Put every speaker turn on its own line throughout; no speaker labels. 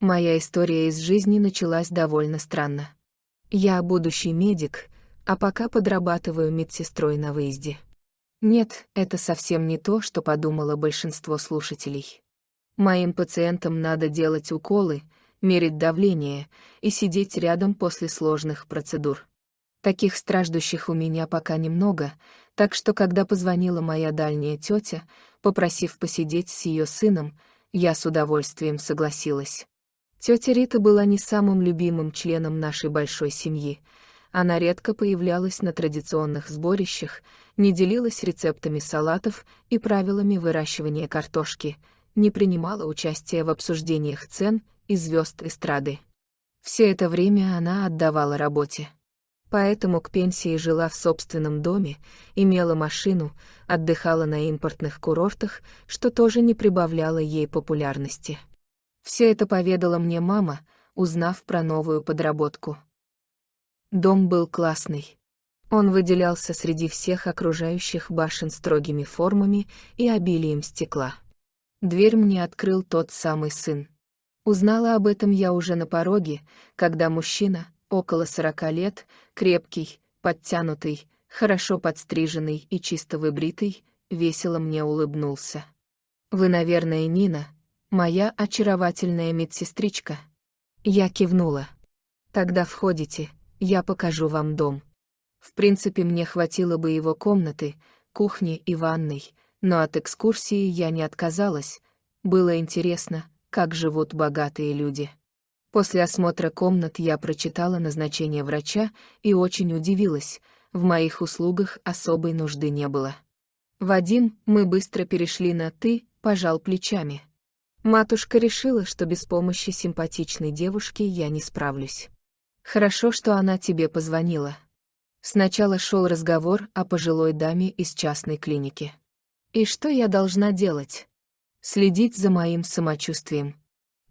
Моя история из жизни началась довольно странно. Я будущий медик, а пока подрабатываю медсестрой на выезде. Нет, это совсем не то, что подумало большинство слушателей. Моим пациентам надо делать уколы, мерить давление и сидеть рядом после сложных процедур. Таких страждущих у меня пока немного, так что когда позвонила моя дальняя тетя, попросив посидеть с ее сыном, я с удовольствием согласилась. Тетя Рита была не самым любимым членом нашей большой семьи. Она редко появлялась на традиционных сборищах, не делилась рецептами салатов и правилами выращивания картошки, не принимала участия в обсуждениях цен и звезд эстрады. Все это время она отдавала работе. Поэтому к пенсии жила в собственном доме, имела машину, отдыхала на импортных курортах, что тоже не прибавляло ей популярности. Все это поведала мне мама, узнав про новую подработку. Дом был классный. Он выделялся среди всех окружающих башен строгими формами и обилием стекла. Дверь мне открыл тот самый сын. Узнала об этом я уже на пороге, когда мужчина, около сорока лет, крепкий, подтянутый, хорошо подстриженный и чисто выбритый, весело мне улыбнулся. «Вы, наверное, Нина», моя очаровательная медсестричка. Я кивнула. Тогда входите, я покажу вам дом. В принципе, мне хватило бы его комнаты, кухни и ванной, но от экскурсии я не отказалась. Было интересно, как живут богатые люди. После осмотра комнат я прочитала назначение врача и очень удивилась, в моих услугах особой нужды не было. Вадим, мы быстро перешли на «ты», пожал плечами. Матушка решила, что без помощи симпатичной девушки я не справлюсь. Хорошо, что она тебе позвонила. Сначала шел разговор о пожилой даме из частной клиники. И что я должна делать? Следить за моим самочувствием.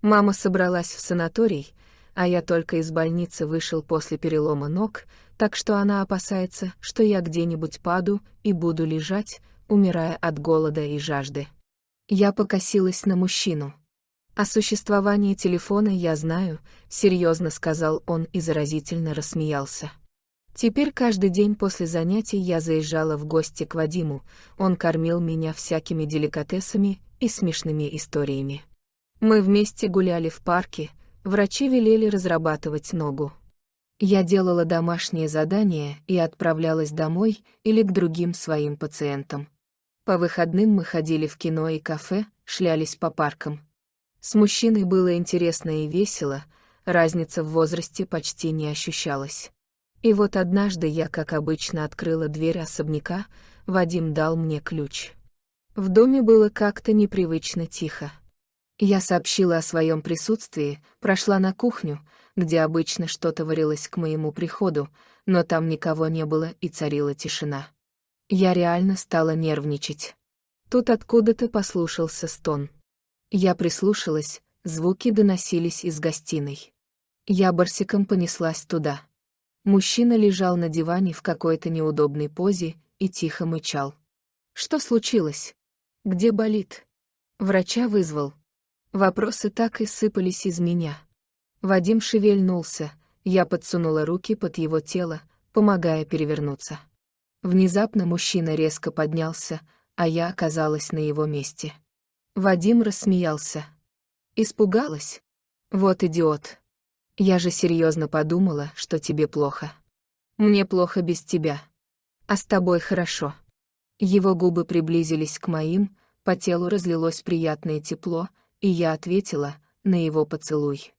Мама собралась в санаторий, а я только из больницы вышел после перелома ног, так что она опасается, что я где-нибудь паду и буду лежать, умирая от голода и жажды. Я покосилась на мужчину. «О существовании телефона я знаю», — серьезно сказал он и заразительно рассмеялся. Теперь каждый день после занятий я заезжала в гости к Вадиму, он кормил меня всякими деликатесами и смешными историями. Мы вместе гуляли в парке, врачи велели разрабатывать ногу. Я делала домашние задания и отправлялась домой или к другим своим пациентам, по выходным мы ходили в кино и кафе, шлялись по паркам. С мужчиной было интересно и весело, разница в возрасте почти не ощущалась. И вот однажды я, как обычно, открыла дверь особняка, Вадим дал мне ключ. В доме было как-то непривычно тихо. Я сообщила о своем присутствии, прошла на кухню, где обычно что-то варилось к моему приходу, но там никого не было и царила тишина. Я реально стала нервничать. Тут откуда-то послушался стон. Я прислушалась, звуки доносились из гостиной. Я барсиком понеслась туда. Мужчина лежал на диване в какой-то неудобной позе и тихо мычал. Что случилось? Где болит? Врача вызвал. Вопросы так и сыпались из меня. Вадим шевельнулся, я подсунула руки под его тело, помогая перевернуться. Внезапно мужчина резко поднялся, а я оказалась на его месте. Вадим рассмеялся. Испугалась? Вот идиот. Я же серьезно подумала, что тебе плохо. Мне плохо без тебя. А с тобой хорошо. Его губы приблизились к моим, по телу разлилось приятное тепло, и я ответила на его поцелуй.